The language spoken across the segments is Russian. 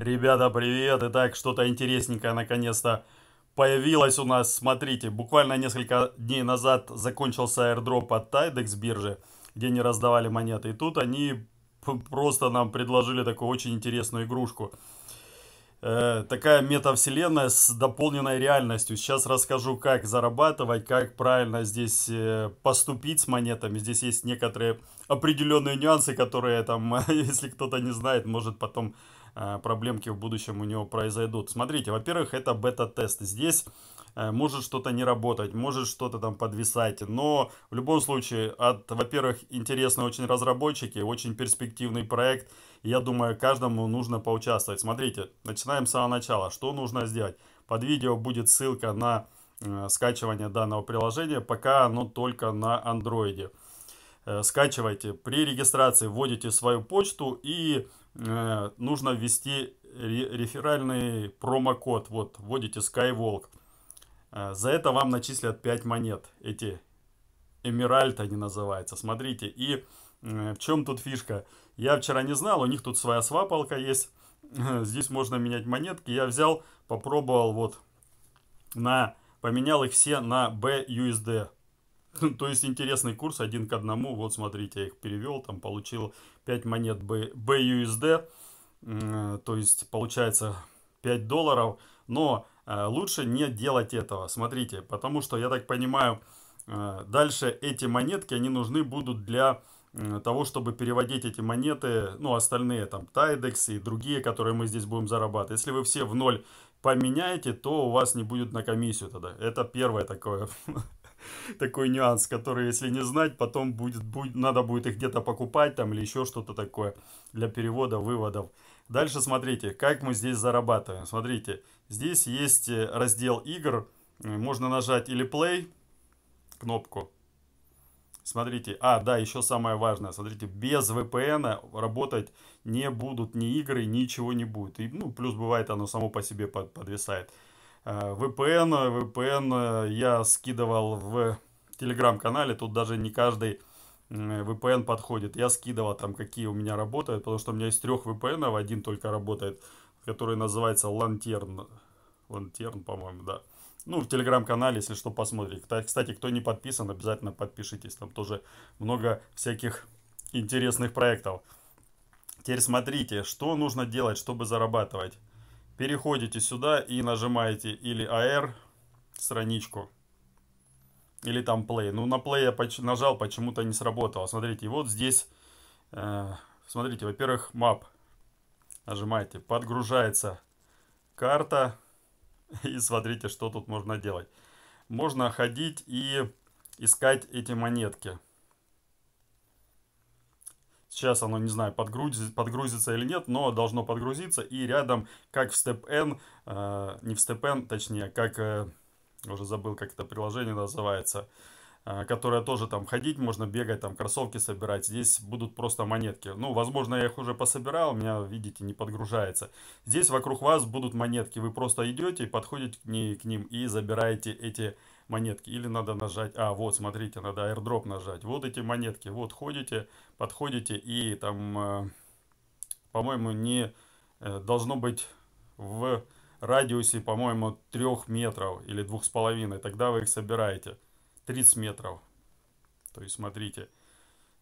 Ребята, привет! Итак, что-то интересненькое наконец-то появилось у нас. Смотрите, буквально несколько дней назад закончился аирдроп от Tidex биржи, где они раздавали монеты. И тут они просто нам предложили такую очень интересную игрушку. Э, такая метавселенная с дополненной реальностью. Сейчас расскажу, как зарабатывать, как правильно здесь э, поступить с монетами. Здесь есть некоторые определенные нюансы, которые там, если кто-то не знает, может потом Э, проблемки в будущем у него произойдут. Смотрите, во-первых, это бета-тест. Здесь э, может что-то не работать, может что-то там подвисать, но в любом случае, от, во-первых, интересные очень разработчики, очень перспективный проект, я думаю, каждому нужно поучаствовать. Смотрите, начинаем с самого начала. Что нужно сделать? Под видео будет ссылка на э, скачивание данного приложения, пока оно только на андроиде скачивайте. При регистрации вводите свою почту и Э, нужно ввести реферальный промокод. Вот, вводите Skywalk. Э, за это вам начислят 5 монет. Эти Эмиральт они называются. Смотрите. И э, в чем тут фишка? Я вчера не знал, у них тут своя свапалка есть. Здесь можно менять монетки. Я взял, попробовал вот на... Поменял их все на BUSD. То есть интересный курс один к одному. Вот смотрите, я их перевел, там получил 5 монет BUSD. Э, то есть получается 5 долларов. Но э, лучше не делать этого. Смотрите, потому что, я так понимаю, э, дальше эти монетки, они нужны будут для того, чтобы переводить эти монеты, ну, остальные там, Tidex и другие, которые мы здесь будем зарабатывать. Если вы все в ноль поменяете, то у вас не будет на комиссию тогда. Это первое такое такой нюанс, который, если не знать, потом будет, будет надо будет их где-то покупать там или еще что-то такое для перевода, выводов. Дальше смотрите, как мы здесь зарабатываем. Смотрите, здесь есть э, раздел игр. Э, можно нажать или play кнопку. Смотрите, а, да, еще самое важное. Смотрите, без VPN -а работать не будут ни игры, ничего не будет. И, ну, плюс бывает оно само по себе под подвисает. Э, VPN, э, VPN э, я скидывал в телеграм-канале, тут даже не каждый VPN подходит. Я скидывал там, какие у меня работают, потому что у меня из трех VPN один только работает, который называется Lantern. Lantern, по-моему, да. Ну, в телеграм-канале, если что, посмотрите. Кстати, кто не подписан, обязательно подпишитесь. Там тоже много всяких интересных проектов. Теперь смотрите, что нужно делать, чтобы зарабатывать переходите сюда и нажимаете или AR страничку, или там Play. Ну, на Play я нажал, почему-то не сработало. Смотрите, и вот здесь, э, смотрите, во-первых, map. Нажимаете, подгружается карта, и смотрите, что тут можно делать. Можно ходить и искать эти монетки. Сейчас оно, не знаю, подгрузится, подгрузится или нет, но должно подгрузиться. И рядом, как в StepN, э, не в StepN, точнее, как, э, уже забыл, как это приложение называется, э, которое тоже там ходить можно, бегать, там кроссовки собирать. Здесь будут просто монетки. Ну, возможно, я их уже пособирал, у меня, видите, не подгружается. Здесь вокруг вас будут монетки. Вы просто идете подходите к, ней, к ним и забираете эти монетки монетки. Или надо нажать, а, вот, смотрите, надо airdrop нажать. Вот эти монетки, вот, ходите, подходите, и там, э, по-моему, не э, должно быть в радиусе, по-моему, 3 метров или 2,5. Тогда вы их собираете. 30 метров. То есть, смотрите,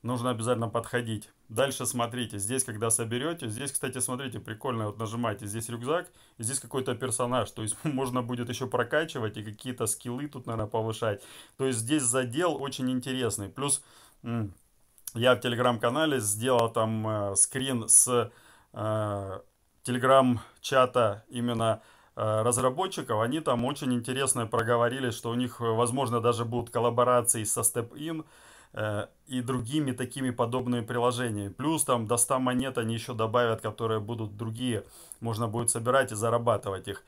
нужно обязательно подходить. Дальше смотрите, здесь когда соберете, здесь, кстати, смотрите, прикольно, вот нажимаете, здесь рюкзак, здесь какой-то персонаж, то есть можно будет еще прокачивать и какие-то скиллы тут, наверное, повышать. То есть здесь задел очень интересный. Плюс я в телеграм-канале сделал там э, скрин с э, телеграм-чата именно э, разработчиков, они там очень интересно проговорили, что у них, возможно, даже будут коллаборации со StepIn, Э, и другими такими подобными приложениями. Плюс там до 100 монет они еще добавят, которые будут другие, можно будет собирать и зарабатывать их.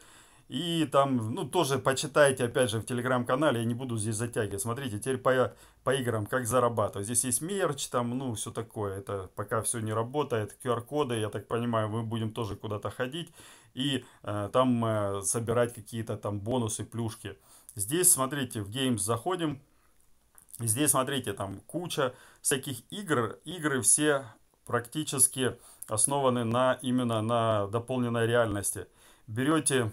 И там, ну, тоже почитайте, опять же, в телеграм-канале, я не буду здесь затягивать. Смотрите, теперь по, по играм, как зарабатывать. Здесь есть мерч, там, ну, все такое. Это пока все не работает. QR-коды, я так понимаю, мы будем тоже куда-то ходить и э, там э, собирать какие-то там бонусы, плюшки. Здесь, смотрите, в Games заходим, Здесь, смотрите, там куча всяких игр. Игры все практически основаны на, именно на дополненной реальности. Берете,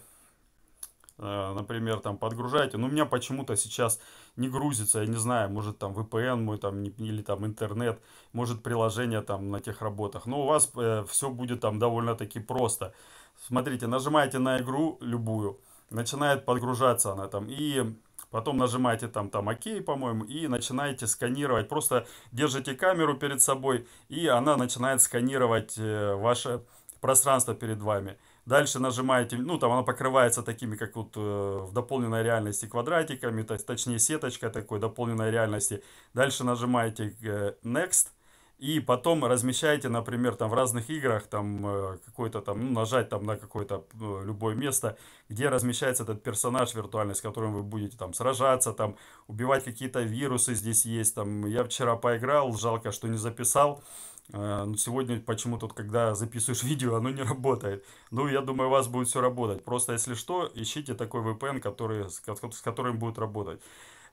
э, например, там подгружаете. Но ну, у меня почему-то сейчас не грузится, я не знаю, может там VPN мой там или там интернет, может приложение там на тех работах. Но у вас э, все будет там довольно-таки просто. Смотрите, нажимаете на игру любую, начинает подгружаться она там и Потом нажимаете там, там ОК, по-моему, и начинаете сканировать. Просто держите камеру перед собой, и она начинает сканировать э, ваше пространство перед вами. Дальше нажимаете, ну там она покрывается такими, как вот э, в дополненной реальности квадратиками, то, точнее сеточкой такой дополненной реальности. Дальше нажимаете э, Next, и потом размещаете, например, там в разных играх, там э, какой-то там, ну, нажать там на какое-то э, любое место, где размещается этот персонаж виртуальный, с которым вы будете там сражаться, там убивать какие-то вирусы здесь есть, там я вчера поиграл, жалко, что не записал, э, но сегодня почему-то, когда записываешь видео, оно не работает. Ну, я думаю, у вас будет все работать. Просто, если что, ищите такой VPN, который, с которым будет работать.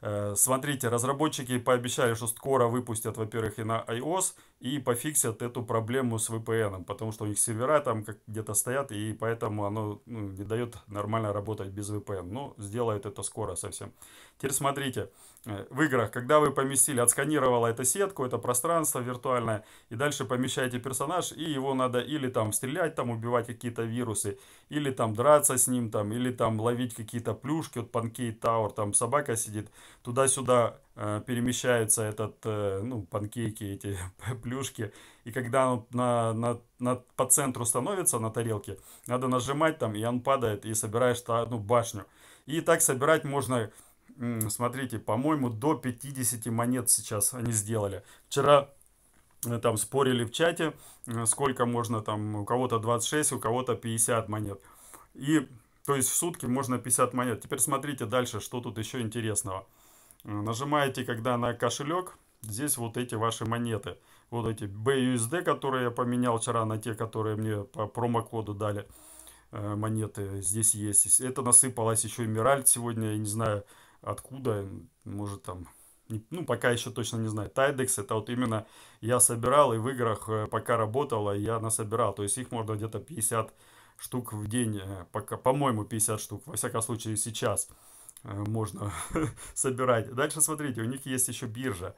Э, смотрите, разработчики пообещали, что скоро выпустят, во-первых, и на iOS, и пофиксят эту проблему с VPN, потому что у них сервера там где-то стоят, и поэтому оно ну, не дает нормально работать без VPN. Но ну, сделают это скоро совсем. Теперь смотрите, э, в играх, когда вы поместили, отсканировала эту сетку, это пространство виртуальное, и дальше помещаете персонаж, и его надо или там стрелять, там убивать какие-то вирусы, или там драться с ним, там, или там ловить какие-то плюшки, вот Панкейт Тауэр, там собака сидит, туда-сюда э, перемещаются этот, э, ну, панкейки эти, плюшки, и когда он на, на, на, по центру становится на тарелке, надо нажимать там, и он падает, и собираешь одну башню. И так собирать можно смотрите, по-моему, до 50 монет сейчас они сделали. Вчера э, там спорили в чате, э, сколько можно там, у кого-то 26, у кого-то 50 монет. И, то есть, в сутки можно 50 монет. Теперь смотрите дальше, что тут еще интересного. Э, нажимаете, когда на кошелек, здесь вот эти ваши монеты. Вот эти BUSD, которые я поменял вчера на те, которые мне по промокоду дали монеты здесь есть. Это насыпалось еще Эмиральд сегодня, я не знаю, откуда, может там, ну, пока еще точно не знаю. Тайдекс это вот именно я собирал и в играх э, пока работала, я насобирал. То есть их можно где-то 50 штук в день, э, пока, по-моему, 50 штук, во всяком случае сейчас э, можно собирать. Дальше смотрите, у них есть еще биржа,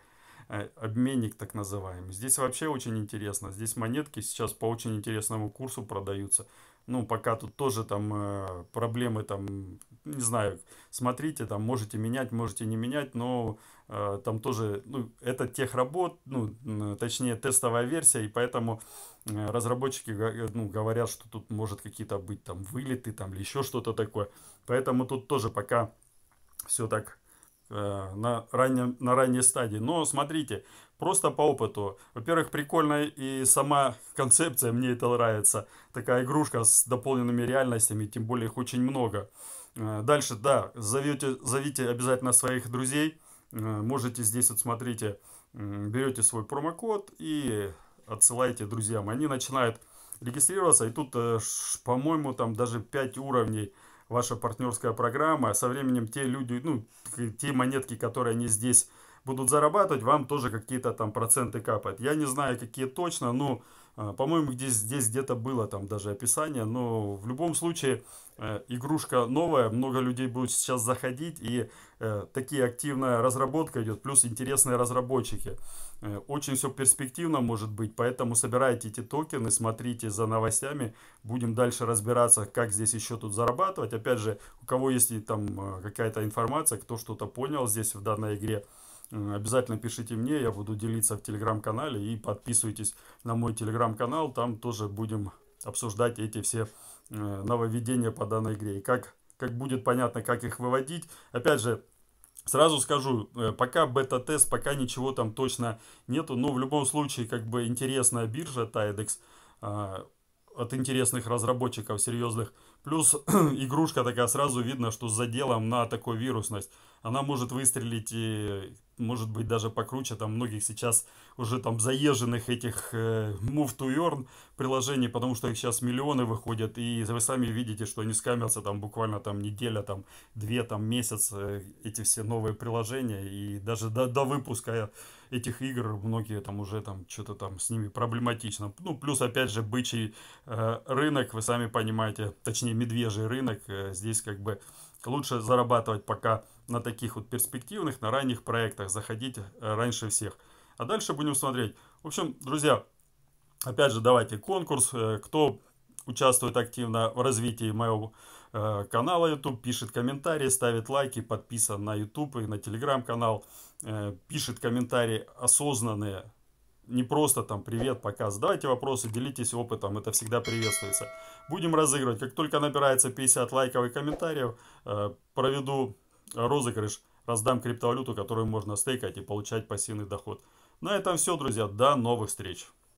обменник так называемый. Здесь вообще очень интересно, здесь монетки сейчас по очень интересному курсу продаются. Ну, пока тут тоже там э, проблемы там, не знаю, смотрите, там можете менять, можете не менять, но э, там тоже, ну, это техработ, ну, точнее, тестовая версия, и поэтому э, разработчики ну, говорят, что тут может какие-то быть там вылеты там или еще что-то такое. Поэтому тут тоже пока все так Э, на, раннем, на ранней стадии. Но смотрите, просто по опыту. Во-первых, прикольная и сама концепция, мне это нравится. Такая игрушка с дополненными реальностями, тем более их очень много. Э, дальше, да, зовите, зовите обязательно своих друзей. Э, можете здесь вот, смотрите, берете свой промокод и отсылаете друзьям. Они начинают регистрироваться, и тут, по-моему, там даже 5 уровней – ваша партнерская программа, а со временем те люди, ну, те монетки, которые они здесь будут зарабатывать, вам тоже какие-то там проценты капают. Я не знаю, какие точно, но а, по-моему, здесь, здесь где-то было там даже описание, но в любом случае э, игрушка новая, много людей будут сейчас заходить, и э, такие активная разработка идет, плюс интересные разработчики. Э, очень все перспективно может быть, поэтому собирайте эти токены, смотрите за новостями, будем дальше разбираться, как здесь еще тут зарабатывать. Опять же, у кого есть там э, какая-то информация, кто что-то понял здесь в данной игре, Э, обязательно пишите мне, я буду делиться в телеграм-канале и подписывайтесь на мой телеграм-канал, там тоже будем обсуждать эти все э, нововведения по данной игре и как, как будет понятно, как их выводить. Опять же, Сразу скажу, э, пока бета-тест, пока ничего там точно нету, но в любом случае, как бы интересная биржа Tidex, а, от интересных разработчиков серьезных. Плюс игрушка такая, сразу видно, что за делом на такую вирусность. Она может выстрелить и может быть даже покруче там многих сейчас уже там заезженных этих э, Move to Earn приложений, потому что их сейчас миллионы выходят, и вы сами видите, что они скамятся там буквально там неделя, там две, там месяц, э, эти все новые приложения, и даже до, до выпуска этих игр многие там уже там что-то там с ними проблематично. Ну, плюс, опять же, бычий э, рынок, вы сами понимаете, точнее, медвежий рынок. Э, здесь как бы лучше зарабатывать пока на таких вот перспективных, на ранних проектах, заходить э, раньше всех. А дальше будем смотреть. В общем, друзья, опять же, давайте конкурс. Э, кто участвует активно в развитии моего Э, канала YouTube, пишет комментарии, ставит лайки, подписан на YouTube и на телеграм-канал, э, пишет комментарии осознанные, не просто там привет, пока. Задавайте вопросы, делитесь опытом, это всегда приветствуется. Будем разыгрывать. Как только набирается 50 лайков и комментариев, э, проведу розыгрыш, раздам криптовалюту, которую можно стейкать и получать пассивный доход. На этом все, друзья. До новых встреч!